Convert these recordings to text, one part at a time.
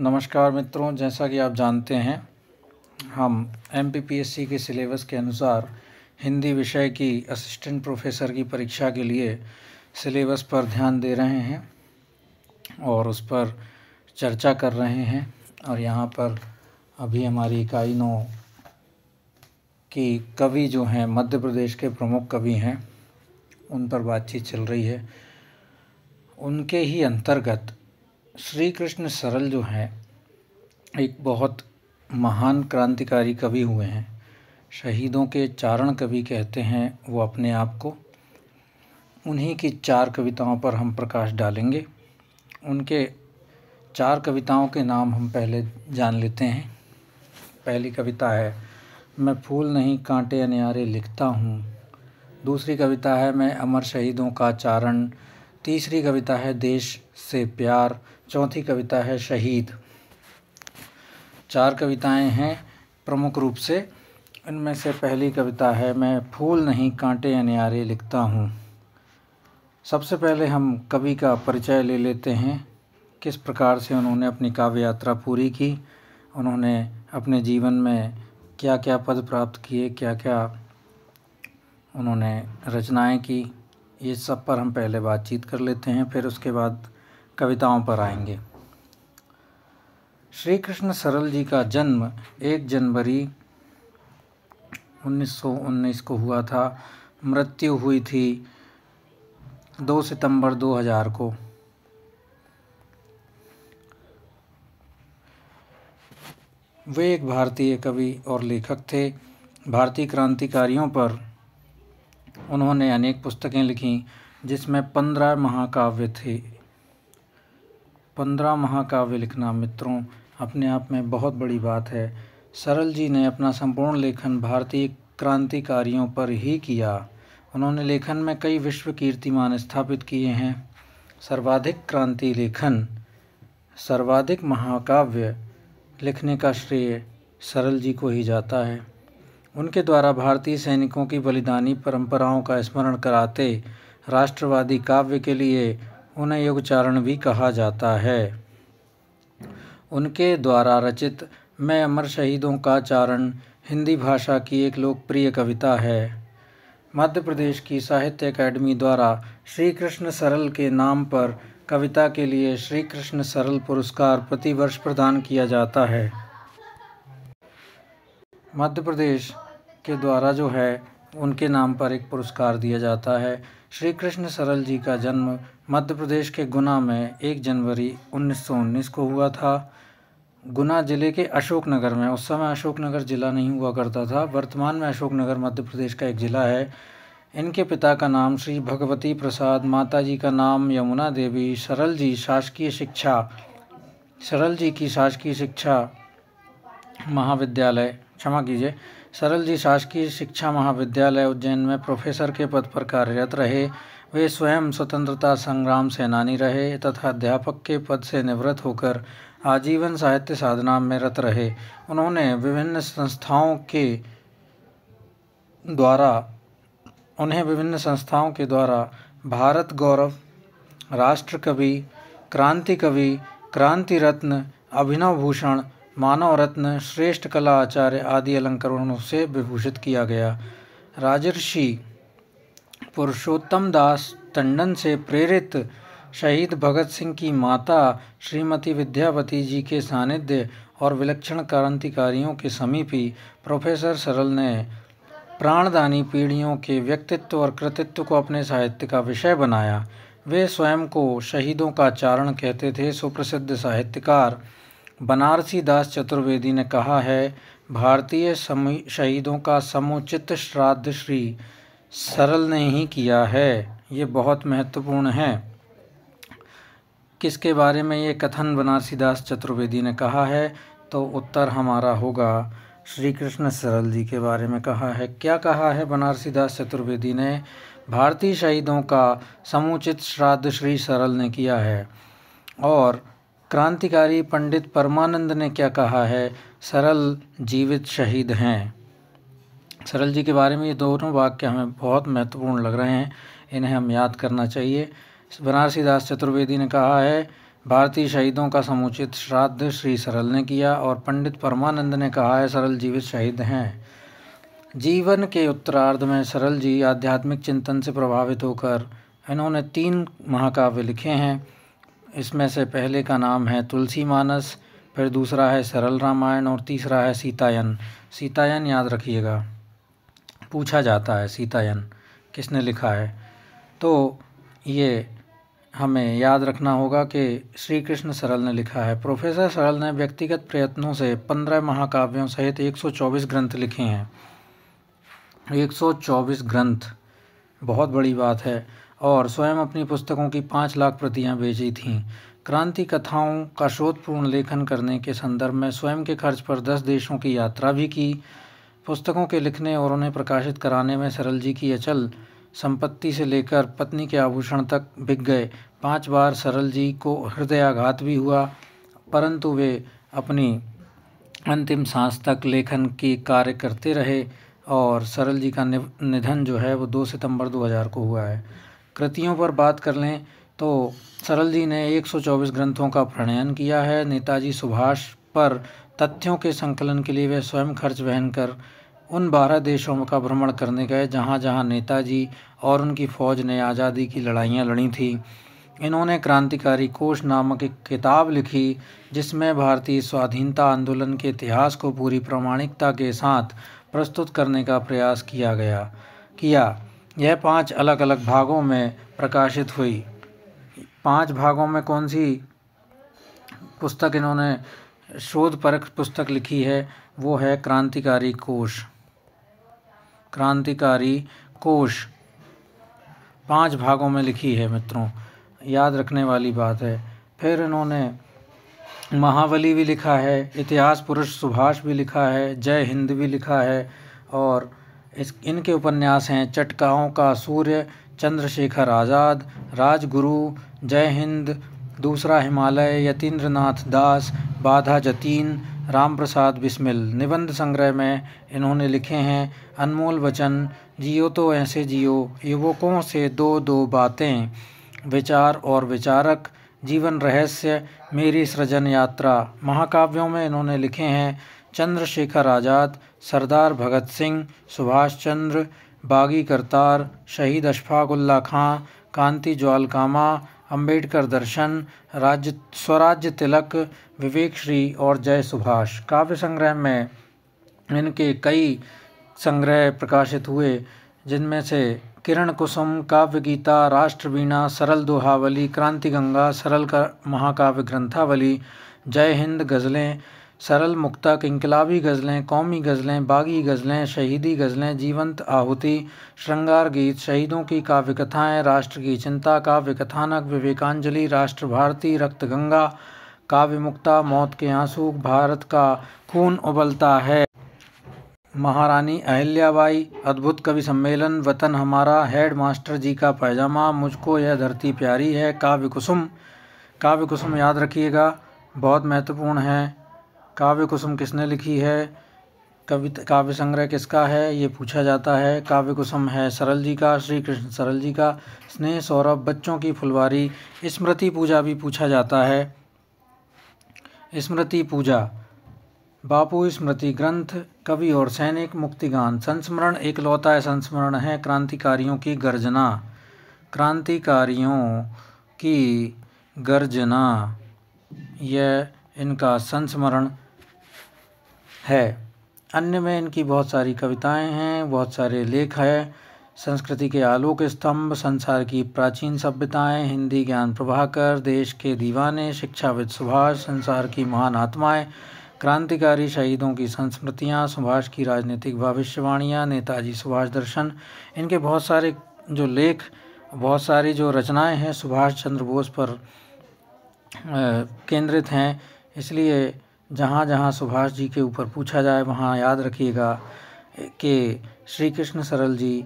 नमस्कार मित्रों जैसा कि आप जानते हैं हम एम के सिलेबस के अनुसार हिंदी विषय की असिस्टेंट प्रोफेसर की परीक्षा के लिए सिलेबस पर ध्यान दे रहे हैं और उस पर चर्चा कर रहे हैं और यहाँ पर अभी हमारी इकाई नौ की कवि जो हैं मध्य प्रदेश के प्रमुख कवि हैं उन पर बातचीत चल रही है उनके ही अंतर्गत श्री कृष्ण सरल जो हैं एक बहुत महान क्रांतिकारी कवि हुए हैं शहीदों के चारण कवि कहते हैं वो अपने आप को उन्हीं की चार कविताओं पर हम प्रकाश डालेंगे उनके चार कविताओं के नाम हम पहले जान लेते हैं पहली कविता है मैं फूल नहीं कांटे अनियारे लिखता हूँ दूसरी कविता है मैं अमर शहीदों का चारण तीसरी कविता है देश से प्यार चौथी कविता है शहीद चार कविताएं हैं प्रमुख रूप से इनमें से पहली कविता है मैं फूल नहीं कांटे अनियारे लिखता हूँ सबसे पहले हम कवि का परिचय ले लेते हैं किस प्रकार से उन्होंने अपनी काव्य यात्रा पूरी की उन्होंने अपने जीवन में क्या क्या पद प्राप्त किए क्या क्या उन्होंने रचनाएं की ये सब पर हम पहले बातचीत कर लेते हैं फिर उसके बाद कविताओं पर आएंगे श्री कृष्ण सरल जी का जन्म एक जनवरी 1919 को हुआ था मृत्यु हुई थी 2 सितंबर 2000 को वे एक भारतीय कवि और लेखक थे भारतीय क्रांतिकारियों पर उन्होंने अनेक पुस्तकें लिखीं जिसमें पंद्रह महाकाव्य थे पंद्रह महाकाव्य लिखना मित्रों अपने आप में बहुत बड़ी बात है सरल जी ने अपना संपूर्ण लेखन भारतीय क्रांतिकारियों पर ही किया उन्होंने लेखन में कई विश्व कीर्तिमान स्थापित किए हैं सर्वाधिक क्रांति लेखन सर्वाधिक महाकाव्य लिखने का श्रेय सरल जी को ही जाता है उनके द्वारा भारतीय सैनिकों की बलिदानी परंपराओं का स्मरण कराते राष्ट्रवादी काव्य के लिए उन्हें योगचारण भी कहा जाता है उनके द्वारा रचित मैं अमर शहीदों का चारण हिंदी भाषा की एक लोकप्रिय कविता है मध्य प्रदेश की साहित्य अकादमी द्वारा श्री कृष्ण सरल के नाम पर कविता के लिए श्री कृष्ण सरल पुरस्कार प्रतिवर्ष प्रदान किया जाता है मध्य प्रदेश के द्वारा जो है उनके नाम पर एक पुरस्कार दिया जाता है श्री कृष्ण सरल जी का जन्म मध्य प्रदेश के गुना में 1 जनवरी 1919 को हुआ था गुना जिले के अशोकनगर में उस समय अशोकनगर ज़िला नहीं हुआ करता था वर्तमान में अशोकनगर मध्य प्रदेश का एक ज़िला है इनके पिता का नाम श्री भगवती प्रसाद माता जी का नाम यमुना देवी सरल जी शासकीय शिक्षा सरल जी की शासकीय शिक्षा महाविद्यालय क्षमा कीजिए सरल जी शासकीय शिक्षा महाविद्यालय उज्जैन में प्रोफेसर के पद पर कार्यरत रहे वे स्वयं स्वतंत्रता संग्राम सेनानी रहे तथा अध्यापक के पद से निवृत्त होकर आजीवन साहित्य साधना में रत रहे उन्होंने विभिन्न संस्थाओं के द्वारा उन्हें विभिन्न संस्थाओं के द्वारा भारत गौरव राष्ट्र कवि क्रांति कवि क्रांति रत्न अभिनव भूषण मानव रत्न श्रेष्ठ कला आचार्य आदि अलंकरणों से विभूषित किया गया राजर्षि पुरुषोत्तम दास टंडन से प्रेरित शहीद भगत सिंह की माता श्रीमती विद्यावती जी के सानिध्य और विलक्षण क्रांतिकारियों के समीप ही प्रोफेसर सरल ने प्राणदानी पीढ़ियों के व्यक्तित्व और कृतित्व को अपने साहित्य का विषय बनाया वे स्वयं को शहीदों का चारण कहते थे सुप्रसिद्ध साहित्यकार बनारसी दास चतुर्वेदी ने कहा है भारतीय शहीदों का समुचित श्राद्ध श्री सरल ने ही किया है ये बहुत महत्वपूर्ण है किसके बारे में ये कथन बनारसी दास चतुर्वेदी ने कहा है तो उत्तर हमारा होगा श्री कृष्ण सरल जी के बारे में कहा है क्या कहा है बनारसी दास चतुर्वेदी ने भारतीय शहीदों का समुचित श्राद्ध श्री सरल ने किया है और क्रांतिकारी पंडित परमानंद ने क्या कहा है सरल जीवित शहीद हैं सरल जी के बारे में ये दोनों वाक्य हमें बहुत महत्वपूर्ण लग रहे हैं इन्हें हम याद करना चाहिए बनारसी दास चतुर्वेदी ने कहा है भारतीय शहीदों का समुचित श्राद्ध श्री सरल ने किया और पंडित परमानंद ने कहा है सरल जीवित शहीद हैं जीवन के उत्तरार्ध में सरल जी आध्यात्मिक चिंतन से प्रभावित होकर इन्होंने तीन महाकाव्य लिखे हैं इसमें से पहले का नाम है तुलसी मानस फिर दूसरा है सरल रामायण और तीसरा है सीतायन सीतायन याद रखिएगा पूछा जाता है सीतायन किसने लिखा है तो ये हमें याद रखना होगा कि श्री कृष्ण सरल ने लिखा है प्रोफेसर सरल ने व्यक्तिगत प्रयत्नों से पंद्रह महाकाव्यों सहित 124 ग्रंथ लिखे हैं 124 ग्रंथ बहुत बड़ी बात है और स्वयं अपनी पुस्तकों की पाँच लाख प्रतियां बेची थीं क्रांति कथाओं का शोधपूर्ण लेखन करने के संदर्भ में स्वयं के खर्च पर दस देशों की यात्रा भी की पुस्तकों के लिखने और उन्हें प्रकाशित कराने में सरल जी की अचल संपत्ति से लेकर पत्नी के आभूषण तक बिक गए पांच बार सरल जी को हृदयाघात भी हुआ परंतु वे अपनी अंतिम सांस तक लेखन की कार्य करते रहे और सरल जी का निधन जो है वो दो सितंबर 2000 को हुआ है कृतियों पर बात कर लें तो सरल जी ने 124 ग्रंथों का प्रणयन किया है नेताजी सुभाष पर तथ्यों के संकलन के लिए वे स्वयं खर्च वहन कर उन बारह देशों का भ्रमण करने गए जहाँ जहाँ नेताजी और उनकी फ़ौज ने आज़ादी की लड़ाइयाँ लड़ी थीं इन्होंने क्रांतिकारी कोष नामक एक किताब लिखी जिसमें भारतीय स्वाधीनता आंदोलन के इतिहास को पूरी प्रामाणिकता के साथ प्रस्तुत करने का प्रयास किया गया किया यह पांच अलग अलग भागों में प्रकाशित हुई पांच भागों में कौन सी पुस्तक इन्होंने शोध परक पुस्तक लिखी है वो है क्रांतिकारी कोश क्रांतिकारी कोश पांच भागों में लिखी है मित्रों याद रखने वाली बात है फिर इन्होंने महावली भी लिखा है इतिहास पुरुष सुभाष भी लिखा है जय हिंद भी लिखा है और इस इनके उपन्यास हैं चटकाओं का सूर्य चंद्रशेखर आज़ाद राजगुरु जय हिंद दूसरा हिमालय यतीन्द्र नाथ दास बाधा जतीन राम प्रसाद बिस्मिल निबंध संग्रह में इन्होंने लिखे हैं अनमोल वचन जियो तो ऐसे जियो युवकों से दो दो बातें विचार और विचारक जीवन रहस्य मेरी सृजन यात्रा महाकाव्यों में इन्होंने लिखे हैं चंद्रशेखर आज़ाद सरदार भगत सिंह सुभाष चंद्र बागी करतार शहीद अशफाकुल्ला खां कांति ज्वालकामा अंबेडकर दर्शन राज्य स्वराज्य तिलक विवेक श्री और जय सुभाष काव्य संग्रह में इनके कई संग्रह प्रकाशित हुए जिनमें से किरण कुसुम काव्य गीता राष्ट्रवीणा सरल दोहावली क्रांति गंगा सरल का महाकाव्य ग्रंथावली जय हिंद गज़लें सरल मुक्तक इनकलाबी गज़लें कौमी गज़लें बागी गज़लें शहीदी गज़लें जीवंत आहुति श्रृंगार गीत शहीदों की काव्य कथाएँ राष्ट्र की चिंता काव्य कथानक विवेकांजलि राष्ट्र भारती रक्त गंगा काव्य मुक्ता मौत के आंसू भारत का खून उबलता है महारानी अहिल्याबाई अद्भुत कवि सम्मेलन वतन हमारा हेड मास्टर जी का पैजामा मुझको यह धरती प्यारी है काव्य कुसुम काव्य कुसुम याद रखिएगा बहुत महत्वपूर्ण है काव्य कुसुम किसने लिखी है कविता काव्य संग्रह किसका है ये पूछा जाता है काव्य कुसुम है सरल जी का श्री कृष्ण सरल जी का स्नेह सौरभ बच्चों की फुलवारी स्मृति पूजा भी पूछा जाता है स्मृति पूजा बापू स्मृति ग्रंथ कवि और सैनिक मुक्तिगान संस्मरण एकलौता संस्मरण है क्रांतिकारियों की गर्जना क्रांतिकारियों की गर्जना यह इनका संस्मरण है अन्य में इनकी बहुत सारी कविताएं हैं बहुत सारे लेख हैं संस्कृति के आलोक स्तंभ संसार की प्राचीन सभ्यताएं हिंदी ज्ञान प्रभाकर देश के दीवाने शिक्षाविद सुभाष संसार की महान आत्माएं क्रांतिकारी शहीदों की संस्मृतियाँ सुभाष की राजनीतिक भविष्यवाणियाँ नेताजी सुभाष दर्शन इनके बहुत सारे जो लेख बहुत सारी जो रचनाएं हैं सुभाष चंद्र बोस पर केंद्रित हैं इसलिए जहाँ जहाँ सुभाष जी के ऊपर पूछा जाए वहाँ याद रखिएगा कि श्री कृष्ण सरल जी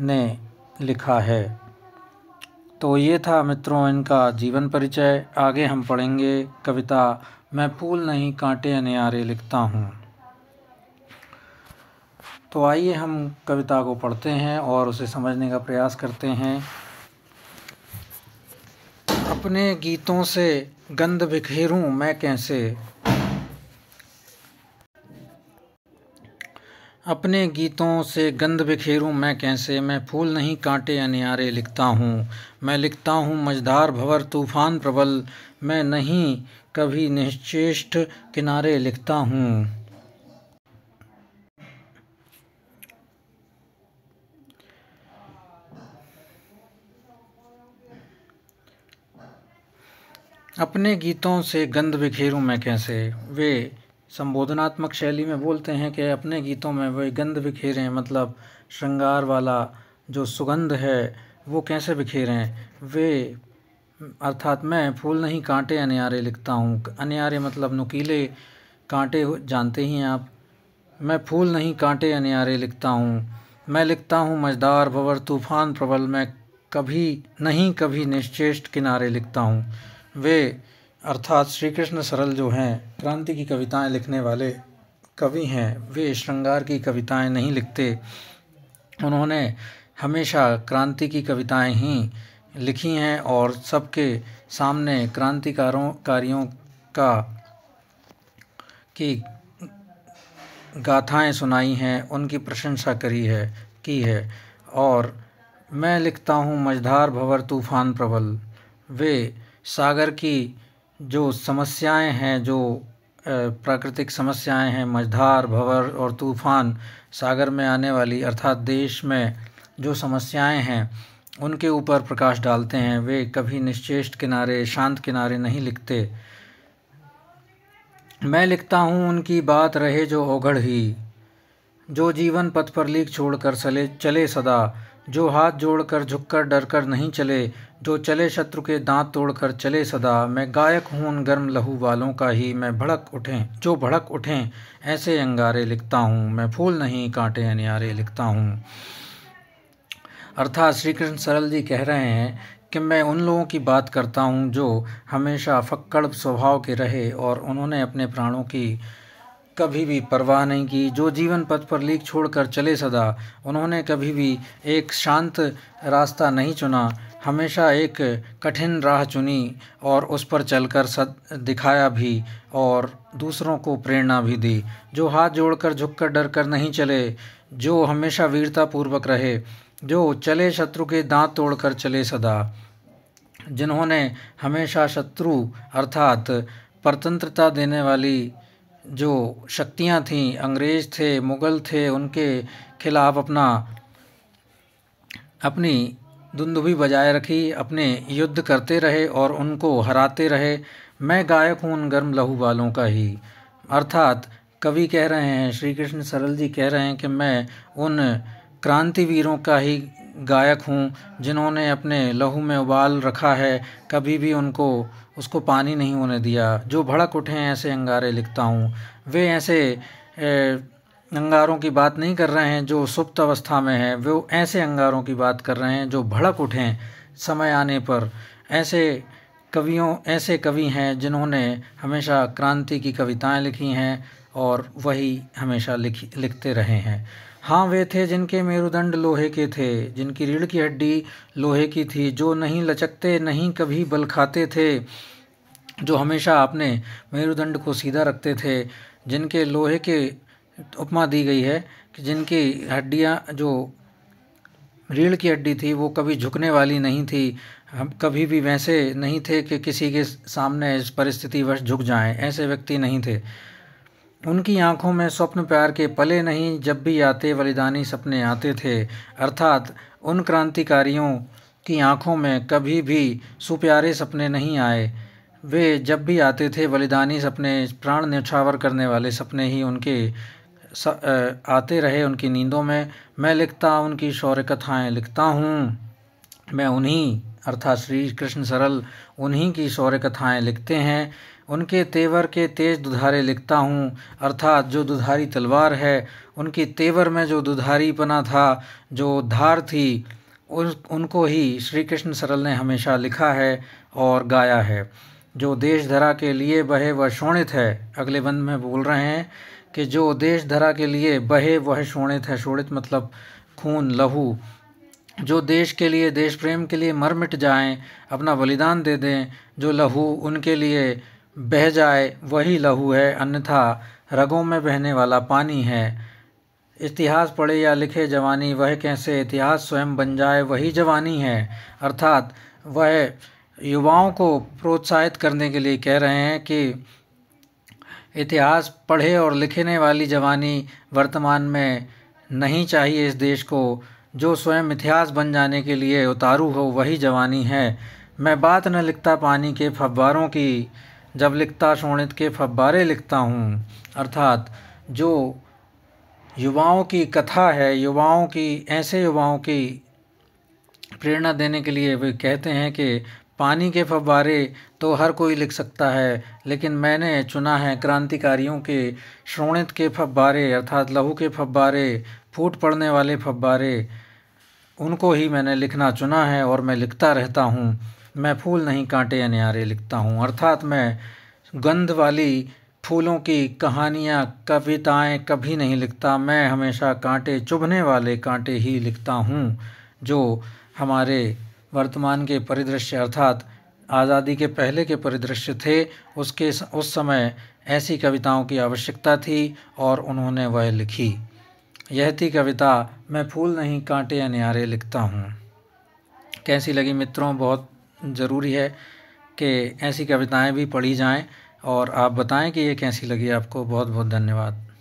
ने लिखा है तो ये था मित्रों इनका जीवन परिचय आगे हम पढ़ेंगे कविता मैं फूल नहीं कांटे अनियारे लिखता हूँ तो आइए हम कविता को पढ़ते हैं और उसे समझने का प्रयास करते हैं अपने गीतों से गंध बिखेरूं मैं कैसे अपने गीतों से गंद बिखेरूं मैं कैसे मैं फूल नहीं कांटे अनियारे लिखता हूँ मैं लिखता हूँ मझधार भंवर तूफान प्रबल मैं नहीं कभी निश्चेष्ट किनारे लिखता हूँ अपने गीतों से गंद बिखेरूं मैं कैसे वे संबोधनात्मक शैली में बोलते हैं कि अपने गीतों में वे गंध बिखेरें मतलब श्रृंगार वाला जो सुगंध है वो कैसे बिखेरें वे अर्थात मैं फूल नहीं कांटे अनियारे लिखता हूँ अनियारे मतलब नुकीले कांटे जानते ही हैं आप मैं फूल नहीं कांटे अनियारे लिखता हूँ मैं लिखता हूँ मजदार भवर तूफान प्रबल मैं कभी नहीं कभी निश्चेष्ट किनारे लिखता हूँ वे अर्थात श्री कृष्ण सरल जो हैं क्रांति की कविताएं लिखने वाले कवि हैं वे श्रृंगार की कविताएं नहीं लिखते उन्होंने हमेशा क्रांति की कविताएं ही लिखी हैं और सबके सामने क्रांतिकारों कार्यों का की गाथाएं सुनाई हैं उनकी प्रशंसा करी है की है और मैं लिखता हूँ मझधार भंवर तूफान प्रबल वे सागर की जो समस्याएँ हैं जो प्राकृतिक समस्याएँ हैं मझधार भंवर और तूफ़ान सागर में आने वाली अर्थात देश में जो समस्याएँ हैं उनके ऊपर प्रकाश डालते हैं वे कभी निश्चेष्ट किनारे शांत किनारे नहीं लिखते मैं लिखता हूँ उनकी बात रहे जो ओघड़ ही जो जीवन पथ पर लीक छोड़कर चले चले सदा जो हाथ जोड़कर झुककर डरकर नहीं चले जो चले शत्रु के दांत तोड़कर चले सदा मैं गायक हूँ उन गर्म लहू वालों का ही मैं भड़क उठें जो भड़क उठें ऐसे अंगारे लिखता हूँ मैं फूल नहीं कांटे अनियारे लिखता हूँ अर्थात श्री कृष्ण सरल जी कह रहे हैं कि मैं उन लोगों की बात करता हूँ जो हमेशा फक्कड़ स्वभाव के रहे और उन्होंने अपने प्राणों की कभी भी परवाह नहीं की जो जीवन पथ पर लीक छोड़कर चले सदा उन्होंने कभी भी एक शांत रास्ता नहीं चुना हमेशा एक कठिन राह चुनी और उस पर चलकर सद दिखाया भी और दूसरों को प्रेरणा भी दी जो हाथ जोड़कर झुककर डर कर नहीं चले जो हमेशा वीरतापूर्वक रहे जो चले शत्रु के दांत तोड़कर चले सदा जिन्होंने हमेशा शत्रु अर्थात परतंत्रता देने वाली जो शक्तियाँ थीं अंग्रेज़ थे मुग़ल थे उनके ख़िलाफ़ अपना अपनी दुंदुभी बजाय रखी अपने युद्ध करते रहे और उनको हराते रहे मैं गायक हूँ उन गर्म लहू वालों का ही अर्थात कवि कह रहे हैं श्री कृष्ण सरल जी कह रहे हैं कि मैं उन क्रांतिवीरों का ही गायक हूँ जिन्होंने अपने लहू में उबाल रखा है कभी भी उनको उसको पानी नहीं होने दिया जो भड़क उठे ऐसे अंगारे लिखता हूँ वे ऐसे ए, अंगारों की बात नहीं कर रहे हैं जो सुप्त अवस्था में है वे ऐसे अंगारों की बात कर रहे हैं जो भड़क उठें समय आने पर ऐसे कवियों ऐसे कवि हैं जिन्होंने हमेशा क्रांति की कविताएं लिखी हैं और वही हमेशा लिखी लिखते रहे हैं हाँ वे थे जिनके मेरुदंड लोहे के थे जिनकी रीढ़ की हड्डी लोहे की थी जो नहीं लचकते नहीं कभी बल खाते थे जो हमेशा अपने मेरुदंड को सीधा रखते थे जिनके लोहे के उपमा दी गई है कि जिनकी हड्डियाँ जो रीढ़ की हड्डी थी वो कभी झुकने वाली नहीं थी हम कभी भी वैसे नहीं थे कि किसी के सामने इस परिस्थिति वश झुक जाएं ऐसे व्यक्ति नहीं थे उनकी आंखों में स्वप्न प्यार के पले नहीं जब भी आते बलिदानी सपने आते थे अर्थात उन क्रांतिकारियों की आंखों में कभी भी सुप्यारे सपने नहीं आए वे जब भी आते थे बलिदानी सपने प्राण न्यौछावर करने वाले सपने ही उनके स, आ, आते रहे उनकी नींदों में मैं लिखता उनकी शौर्य कथाएँ लिखता हूँ मैं उन्हीं अर्थात श्री कृष्ण सरल उन्हीं की शौर्य कथाएँ लिखते हैं उनके तेवर के तेज दुधारे लिखता हूँ अर्थात जो दुधारी तलवार है उनके तेवर में जो दुधारी पना था जो धार थी उन उनको ही श्री कृष्ण सरल ने हमेशा लिखा है और गाया है जो देश धरा के लिए बहे वह शोणित है अगले बंद में बोल रहे हैं कि जो देश धरा के लिए बहे वह शोणित है शोणित मतलब खून लहू जो देश के लिए देश प्रेम के लिए मर मिट जाएं अपना बलिदान दे दें जो लहू उनके लिए बह जाए वही लहू है अन्यथा रगों में बहने वाला पानी है इतिहास पढ़े या लिखे जवानी वह कैसे इतिहास स्वयं बन जाए वही जवानी है अर्थात वह युवाओं को प्रोत्साहित करने के लिए कह रहे हैं कि इतिहास पढ़े और लिखने वाली जवानी वर्तमान में नहीं चाहिए इस देश को जो स्वयं इतिहास बन जाने के लिए उतारू हो वही जवानी है मैं बात न लिखता पानी के फब्बारों की जब लिखता शोणित के फब्बारे लिखता हूँ अर्थात जो युवाओं की कथा है युवाओं की ऐसे युवाओं की प्रेरणा देने के लिए वे कहते हैं कि पानी के फव्वारे तो हर कोई लिख सकता है लेकिन मैंने चुना है क्रांतिकारियों के श्रोणित के फब्बारे अर्थात लहू के फब्बारे फूट पड़ने वाले फब्बारे उनको ही मैंने लिखना चुना है और मैं लिखता रहता हूँ मैं फूल नहीं कांटे अनियारे लिखता हूँ अर्थात मैं गंध वाली फूलों की कहानियाँ कविताएँ कभी नहीं लिखता मैं हमेशा कांटे चुभने वाले कांटे ही लिखता हूँ जो हमारे वर्तमान के परिदृश्य अर्थात आज़ादी के पहले के परिदृश्य थे उसके उस समय ऐसी कविताओं की आवश्यकता थी और उन्होंने वह लिखी यह थी कविता मैं फूल नहीं कांटे या न्यारे लिखता हूँ कैसी लगी मित्रों बहुत ज़रूरी है कि ऐसी कविताएं भी पढ़ी जाएं और आप बताएं कि ये कैसी लगी आपको बहुत बहुत धन्यवाद